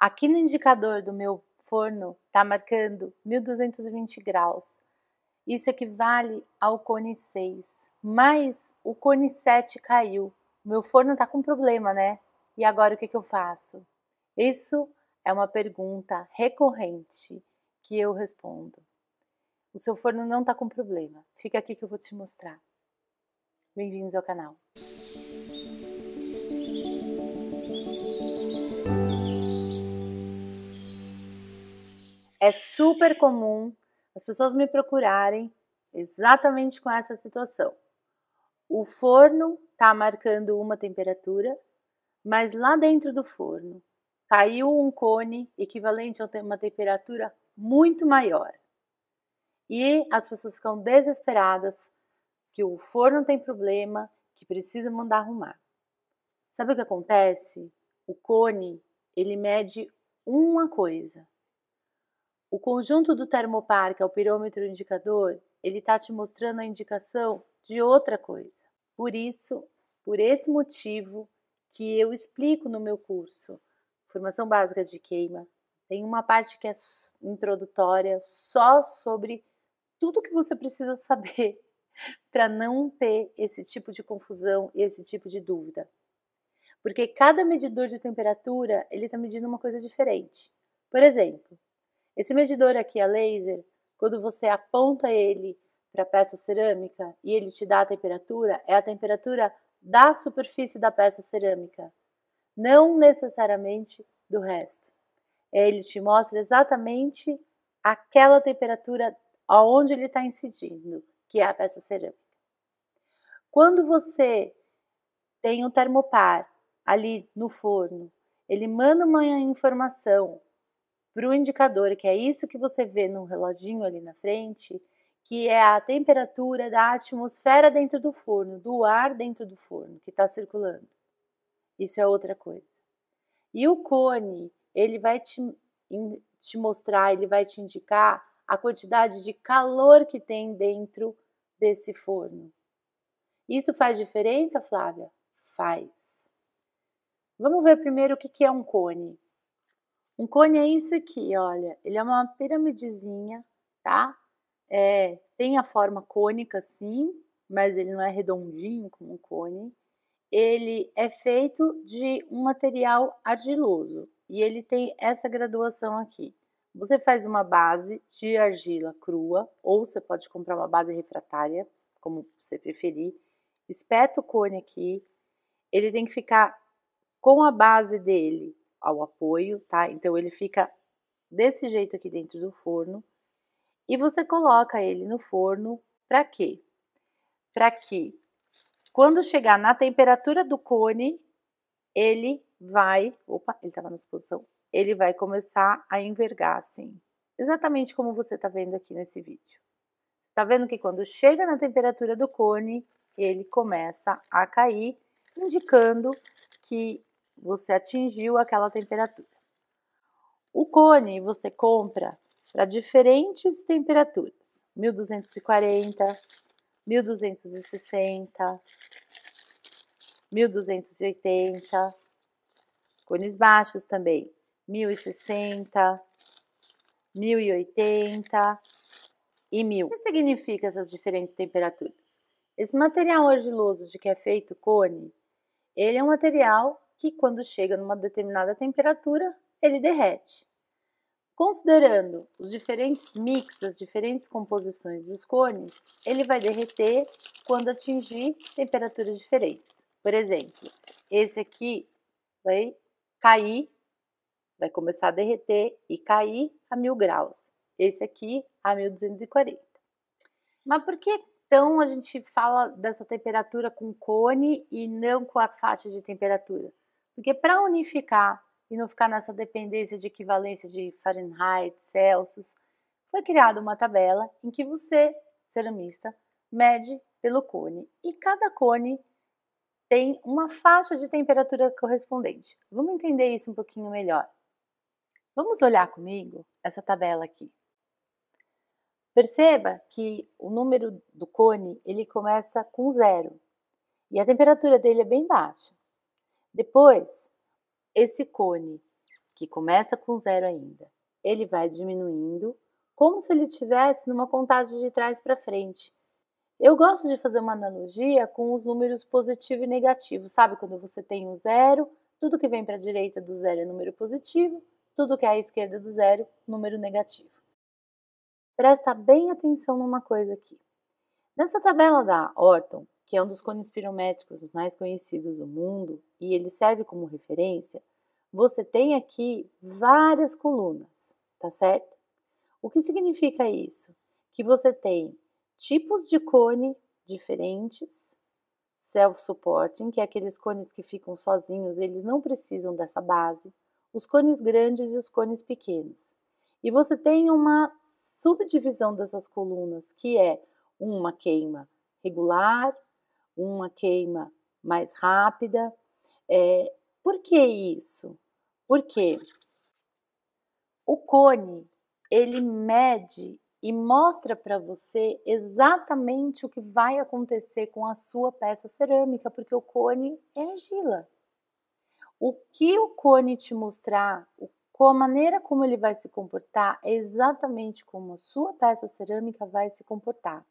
Aqui no indicador do meu forno está marcando 1220 graus. Isso equivale ao cone 6, mas o cone 7 caiu. Meu forno está com problema, né? E agora o que, que eu faço? Isso é uma pergunta recorrente que eu respondo. O seu forno não está com problema. Fica aqui que eu vou te mostrar. Bem-vindos ao canal. É super comum as pessoas me procurarem exatamente com essa situação. O forno está marcando uma temperatura, mas lá dentro do forno caiu um cone equivalente a uma temperatura muito maior. E as pessoas ficam desesperadas que o forno tem problema, que precisa mandar arrumar. Sabe o que acontece? O cone, ele mede uma coisa, o conjunto do termoparque ao pirômetro indicador, ele está te mostrando a indicação de outra coisa. Por isso, por esse motivo que eu explico no meu curso Formação Básica de Queima, tem uma parte que é introdutória só sobre tudo que você precisa saber para não ter esse tipo de confusão e esse tipo de dúvida. Porque cada medidor de temperatura, ele está medindo uma coisa diferente. Por exemplo, esse medidor aqui a laser, quando você aponta ele para a peça cerâmica e ele te dá a temperatura, é a temperatura da superfície da peça cerâmica, não necessariamente do resto. Ele te mostra exatamente aquela temperatura aonde ele está incidindo, que é a peça cerâmica. Quando você tem um termopar ali no forno, ele manda uma informação para o indicador, que é isso que você vê no reloginho ali na frente, que é a temperatura da atmosfera dentro do forno, do ar dentro do forno que está circulando. Isso é outra coisa. E o cone, ele vai te, te mostrar, ele vai te indicar a quantidade de calor que tem dentro desse forno. Isso faz diferença, Flávia? Faz. Vamos ver primeiro o que é um cone. Um cone é isso aqui, olha. Ele é uma piramidezinha, tá? É, tem a forma cônica, sim, mas ele não é redondinho como um cone. Ele é feito de um material argiloso e ele tem essa graduação aqui. Você faz uma base de argila crua, ou você pode comprar uma base refratária, como você preferir. Espeta o cone aqui. Ele tem que ficar com a base dele ao apoio, tá? Então ele fica desse jeito aqui dentro do forno e você coloca ele no forno para quê? Para que quando chegar na temperatura do cone, ele vai, opa, ele estava na exposição, ele vai começar a envergar assim, exatamente como você está vendo aqui nesse vídeo. Tá vendo que quando chega na temperatura do cone, ele começa a cair, indicando que você atingiu aquela temperatura. O cone você compra para diferentes temperaturas: 1240, 1260, 1280, cones baixos também, 1060, 1080 e 1000. O que significa essas diferentes temperaturas? Esse material argiloso de que é feito o cone, ele é um material que, quando chega numa determinada temperatura, ele derrete. Considerando os diferentes mix, as diferentes composições dos cones, ele vai derreter quando atingir temperaturas diferentes. Por exemplo, esse aqui vai cair, vai começar a derreter e cair a mil graus. Esse aqui a 1240. Mas por que então a gente fala dessa temperatura com cone e não com a faixa de temperatura? Porque para unificar e não ficar nessa dependência de equivalência de Fahrenheit, Celsius, foi criada uma tabela em que você, ceramista, mede pelo cone e cada cone tem uma faixa de temperatura correspondente. Vamos entender isso um pouquinho melhor. Vamos olhar comigo essa tabela aqui. Perceba que o número do cone ele começa com zero e a temperatura dele é bem baixa. Depois, esse cone, que começa com zero ainda, ele vai diminuindo, como se ele tivesse numa contagem de trás para frente. Eu gosto de fazer uma analogia com os números positivo e negativo, sabe? Quando você tem o um zero, tudo que vem para a direita do zero é número positivo, tudo que é à esquerda do zero, número negativo. Presta bem atenção numa coisa aqui. Nessa tabela da Orton, que é um dos cones pirométricos mais conhecidos do mundo e ele serve como referência, você tem aqui várias colunas, tá certo? O que significa isso? Que você tem tipos de cone diferentes, self-supporting, que é aqueles cones que ficam sozinhos, eles não precisam dessa base, os cones grandes e os cones pequenos. E você tem uma subdivisão dessas colunas, que é uma queima regular, uma queima mais rápida. É, por que isso? Porque o cone ele mede e mostra para você exatamente o que vai acontecer com a sua peça cerâmica, porque o cone é argila. O que o cone te mostrar, a maneira como ele vai se comportar, é exatamente como a sua peça cerâmica vai se comportar.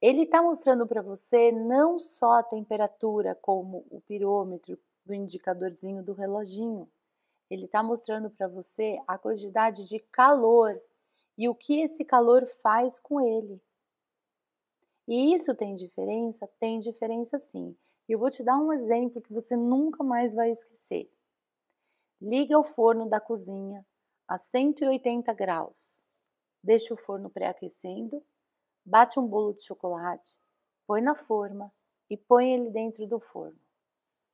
Ele está mostrando para você não só a temperatura, como o pirômetro do indicadorzinho do reloginho. Ele está mostrando para você a quantidade de calor e o que esse calor faz com ele. E isso tem diferença? Tem diferença sim. E eu vou te dar um exemplo que você nunca mais vai esquecer. Liga o forno da cozinha a 180 graus. Deixa o forno pré-aquecendo Bate um bolo de chocolate, põe na forma e põe ele dentro do forno.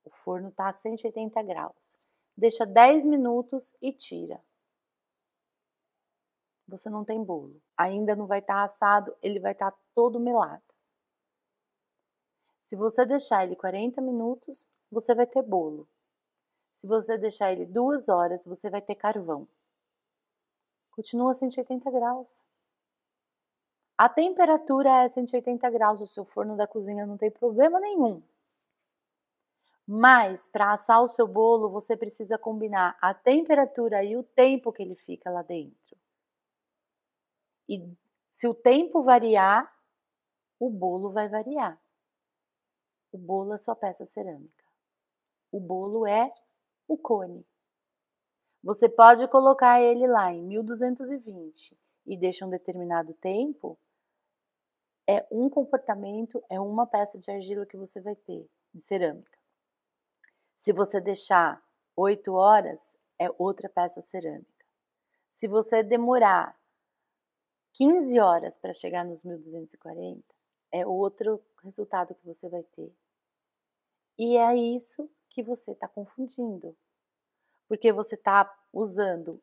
O forno está a 180 graus. Deixa 10 minutos e tira. Você não tem bolo. Ainda não vai estar tá assado, ele vai estar tá todo melado. Se você deixar ele 40 minutos, você vai ter bolo. Se você deixar ele duas horas, você vai ter carvão. Continua a 180 graus. A temperatura é 180 graus, o seu forno da cozinha não tem problema nenhum. Mas para assar o seu bolo, você precisa combinar a temperatura e o tempo que ele fica lá dentro. E se o tempo variar, o bolo vai variar. O bolo é sua peça cerâmica. O bolo é o cone. Você pode colocar ele lá em 1220 e deixa um determinado tempo, é um comportamento, é uma peça de argila que você vai ter de cerâmica. Se você deixar 8 horas, é outra peça cerâmica. Se você demorar 15 horas para chegar nos 1240, é outro resultado que você vai ter. E é isso que você está confundindo. Porque você está usando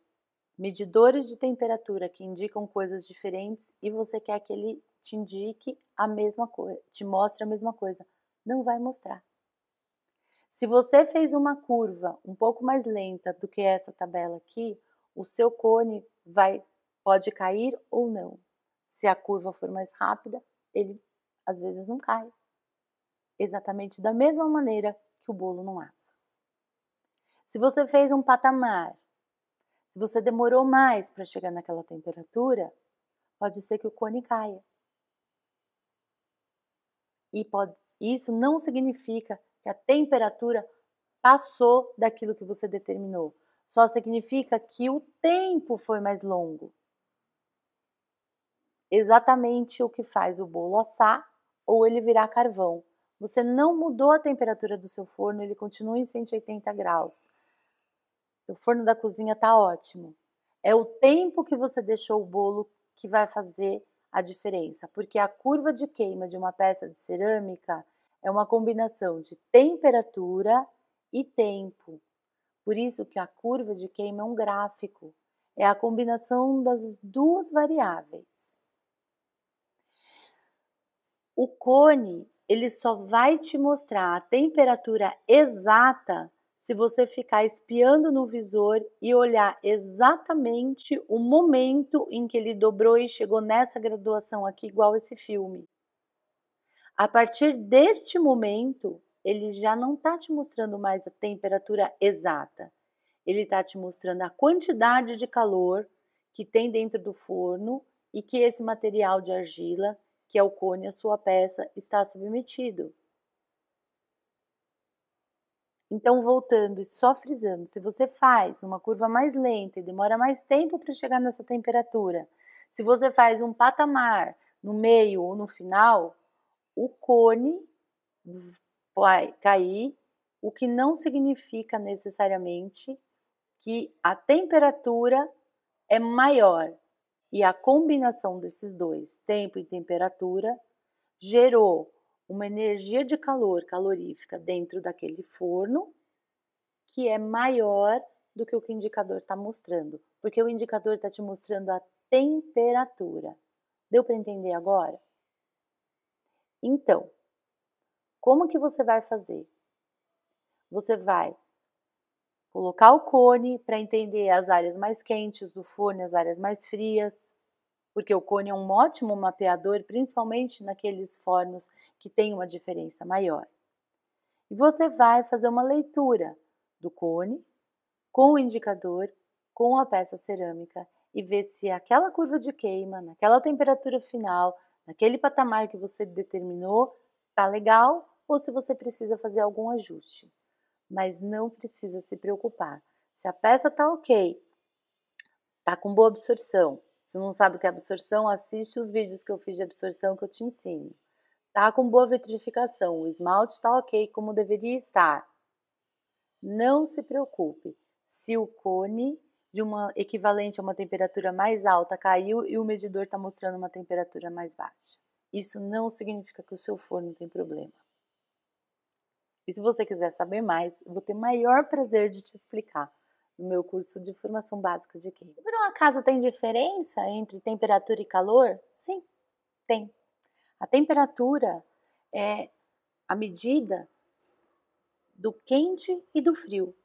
medidores de temperatura que indicam coisas diferentes e você quer que ele te indique a mesma coisa, te mostre a mesma coisa. Não vai mostrar. Se você fez uma curva um pouco mais lenta do que essa tabela aqui, o seu cone vai pode cair ou não. Se a curva for mais rápida, ele às vezes não cai. Exatamente da mesma maneira que o bolo não assa. Se você fez um patamar, se você demorou mais para chegar naquela temperatura, pode ser que o cone caia. E pode, isso não significa que a temperatura passou daquilo que você determinou. Só significa que o tempo foi mais longo. Exatamente o que faz o bolo assar ou ele virar carvão. Você não mudou a temperatura do seu forno, ele continua em 180 graus. O forno da cozinha está ótimo. É o tempo que você deixou o bolo que vai fazer a diferença, porque a curva de queima de uma peça de cerâmica é uma combinação de temperatura e tempo. Por isso que a curva de queima é um gráfico, é a combinação das duas variáveis. O cone, ele só vai te mostrar a temperatura exata se você ficar espiando no visor e olhar exatamente o momento em que ele dobrou e chegou nessa graduação aqui, igual esse filme. A partir deste momento, ele já não está te mostrando mais a temperatura exata. Ele está te mostrando a quantidade de calor que tem dentro do forno e que esse material de argila, que é o cone, a sua peça, está submetido. Então, voltando e só frisando, se você faz uma curva mais lenta e demora mais tempo para chegar nessa temperatura, se você faz um patamar no meio ou no final, o cone vai cair, o que não significa necessariamente que a temperatura é maior. E a combinação desses dois, tempo e temperatura, gerou uma energia de calor calorífica dentro daquele forno que é maior do que o que o indicador está mostrando, porque o indicador está te mostrando a temperatura. Deu para entender agora? Então, como que você vai fazer? Você vai colocar o cone para entender as áreas mais quentes do forno, as áreas mais frias porque o cone é um ótimo mapeador, principalmente naqueles fornos que têm uma diferença maior. E você vai fazer uma leitura do cone com o indicador, com a peça cerâmica e ver se aquela curva de queima, naquela temperatura final, naquele patamar que você determinou, tá legal ou se você precisa fazer algum ajuste. Mas não precisa se preocupar. Se a peça tá ok, tá com boa absorção, se não sabe o que é absorção, assiste os vídeos que eu fiz de absorção que eu te ensino. Tá com boa vitrificação, o esmalte está ok como deveria estar. Não se preocupe se o cone de uma equivalente a uma temperatura mais alta caiu e o medidor está mostrando uma temperatura mais baixa. Isso não significa que o seu forno tem problema. E se você quiser saber mais, eu vou ter maior prazer de te explicar no meu curso de formação básica de química. Por um acaso tem diferença entre temperatura e calor? Sim, tem. A temperatura é a medida do quente e do frio.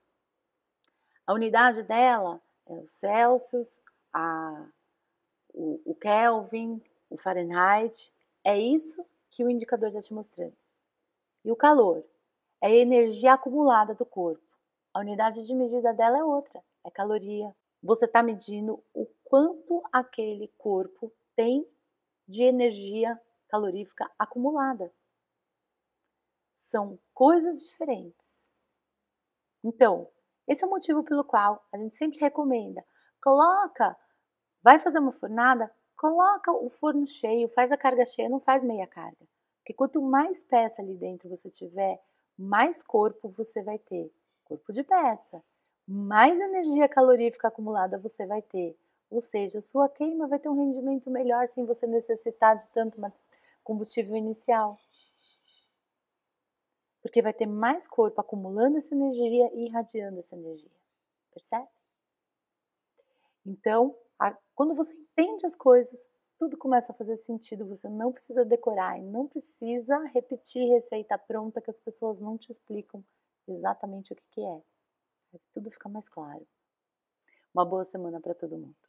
A unidade dela é o Celsius, a, o, o Kelvin, o Fahrenheit. É isso que o indicador está te mostrando. E o calor é a energia acumulada do corpo. A unidade de medida dela é outra, é caloria. Você está medindo o quanto aquele corpo tem de energia calorífica acumulada. São coisas diferentes. Então, esse é o motivo pelo qual a gente sempre recomenda: coloca, vai fazer uma fornada, coloca o forno cheio, faz a carga cheia, não faz meia carga. Porque quanto mais peça ali dentro você tiver, mais corpo você vai ter corpo de peça, mais energia calorífica acumulada você vai ter. Ou seja, sua queima vai ter um rendimento melhor sem você necessitar de tanto combustível inicial. Porque vai ter mais corpo acumulando essa energia e irradiando essa energia. Percebe? Então, a, quando você entende as coisas, tudo começa a fazer sentido. Você não precisa decorar e não precisa repetir receita pronta que as pessoas não te explicam exatamente o que, que é. Tudo fica mais claro. Uma boa semana para todo mundo.